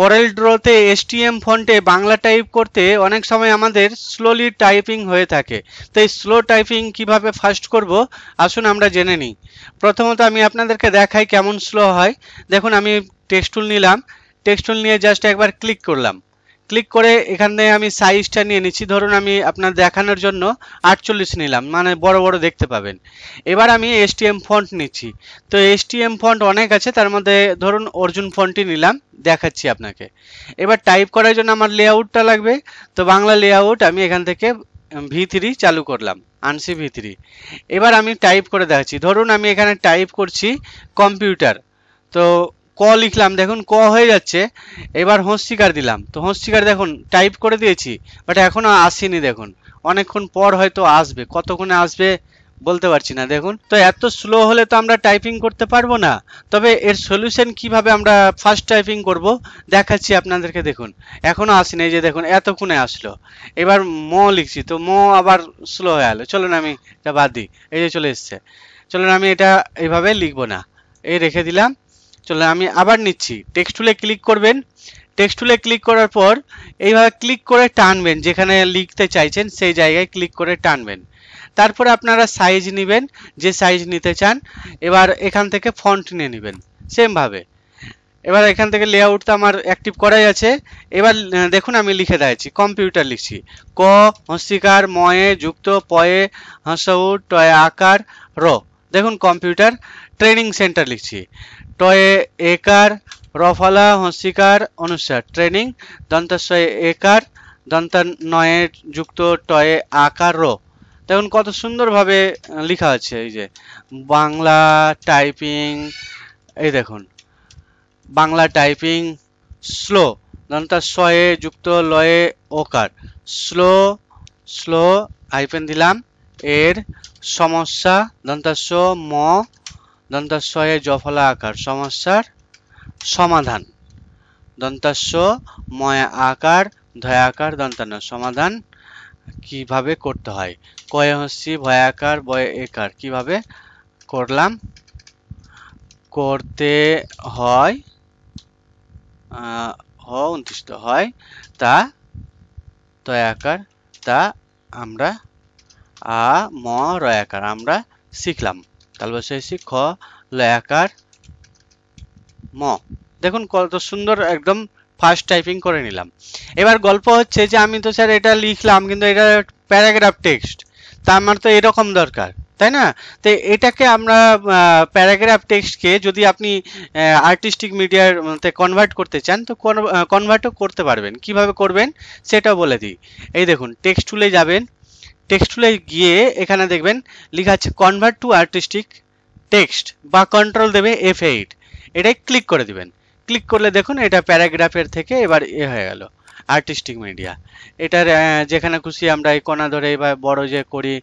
Corel ড্রতে এসটিএম ফন্টে বাংলা টাইপ করতে অনেক সময় আমাদের স্লোলি টাইপিং হয়ে থাকে তো এই স্লো টাইপিং কিভাবে ফাস্ট করব আসুন আমরা জেনে নিই প্রথমত আমি আপনাদেরকে দেখাই কেমন স্লো হয় দেখুন আমি টেক্সটুল নিলাম টেক্সটুল নিয়ে জাস্ট একবার ক্লিক করলাম ক্লিক করে এখানে আমি সাইজটা নিয়ে নিচ্ছি ধরুন আমি আপনার দেখানোর জন্য আটচল্লিশ নিলাম মানে বড় বড় দেখতে পাবেন এবার আমি এসটিএম ফন্ট নিচ্ছি তো এসটিএম ফন্ট অনেক আছে তার মধ্যে ধরুন অর্জুন ফন্টই নিলাম দেখাচ্ছি আপনাকে এবার টাইপ করার জন্য আমার আউটটা লাগবে তো বাংলা আউট আমি এখান থেকে ভি থ্রি চালু করলাম আনসি ভি থ্রি এবার আমি টাইপ করে দেখাচ্ছি ধরুন আমি এখানে টাইপ করছি কম্পিউটার তো ক লিখলাম দেখুন ক হয়ে যাচ্ছে এবার হস্যিকার দিলাম তো হস্যিকার দেখুন টাইপ করে দিয়েছি বাট এখনও আসেনি দেখুন অনেকক্ষণ পর হয়তো আসবে কতক্ষণে আসবে বলতে পারছি না দেখুন তো এত স্লো হলে তো আমরা টাইপিং করতে পারবো না তবে এর সলিউশন কিভাবে আমরা ফার্স্ট টাইপিং করব দেখাচ্ছি আপনাদেরকে দেখুন এখনও আসেনি এই যে দেখুন এতক্ষণে আসলো এবার ম লিখছি তো ম আবার স্লো হয়ে আলো চলুন আমি এটা বাদ দিই এই যে চলে এসছে চলুন আমি এটা এইভাবে লিখবো না এই রেখে দিলাম চলে আমি আবার নিচ্ছি টেক্সট টুলে ক্লিক করবেন টেক্সট টুলে ক্লিক করার পর এইভাবে ক্লিক করে টানবেন যেখানে লিখতে চাইছেন সেই জায়গায় ক্লিক করে টানবেন তারপরে আপনারা সাইজ নেবেন যে সাইজ নিতে চান এবার এখান থেকে ফন্ট নিয়ে নেবেন সেমভাবে এবার এখান থেকে লেআউট আমার অ্যাক্টিভ করাই আছে এবার দেখুন আমি লিখে দিয়েছি কম্পিউটার লিখছি ক হস্তিকার ময়ে যুক্ত পয়ে হসউ টয়ে আকার র দেখুন কম্পিউটার ট্রেনিং সেন্টার লিখছি টয়ে একার রফলা হস্যিকার অনুসার ট্রেনিং দন্তস্বয়ে একার দন্ত নয়ে যুক্ত টয়ে আকার রো দেখুন কত সুন্দরভাবে লেখা আছে এই যে বাংলা টাইপিং এই দেখুন বাংলা টাইপিং স্লো দন্তাস্বয়ে যুক্ত লয়ে ওকার স্লো স্লো আইপেন দিলাম এর সমস্যা দন্তাস্য ম দন্তাস্যয়ে জফলা আকার সমস্যার সমাধান দন্তাস্য ময়া আকার ধয়াকার দন্তন সমাধান কিভাবে করতে হয় কয়ে হস্যি ভয়াকার বয়ে একার কিভাবে করলাম করতে হয় হ উনত্রিশটা হয় তা দয়াকার তা আমরা আ ম রয়াকার আমরা শিখলাম তাল বসাইছি খ লয়াকার ম দেখুন কত সুন্দর একদম ফার্স্ট টাইপিং করে নিলাম এবার গল্প হচ্ছে যে আমি তো স্যার এটা লিখলাম কিন্তু এটা প্যারাগ্রাফ টেক্সট তা আমার তো এরকম দরকার তাই না তো এটাকে আমরা প্যারাগ্রাফ টেক্সটকে যদি আপনি আর্টিস্টিক মিডিয়ার মধ্যে কনভার্ট করতে চান তো কনভার্টও করতে পারবেন কিভাবে করবেন সেটা বলে দিই এই দেখুন টেক্সট টুলে যাবেন টেক্সট টুলে গিয়ে এখানে দেখবেন লেখা আছে কনভার্ট টু আর্টিস্টিক টেক্সট বা কন্ট্রোল দেবে এফ এইট এটাই ক্লিক করে দিবেন ক্লিক করলে দেখুন এটা প্যারাগ্রাফের থেকে এবার এ হয়ে গেল আর্টিস্টিক মিডিয়া এটার যেখানে খুশি আমরা এই কণা ধরে এবার বড় যে করি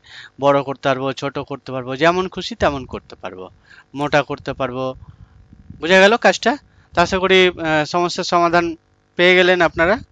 বড় করতে পারবো ছোট করতে পারবো যেমন খুশি তেমন করতে পারবো মোটা করতে পারবো বোঝা গেল কাজটা তা আশা করি সমস্যার সমাধান পেয়ে গেলেন আপনারা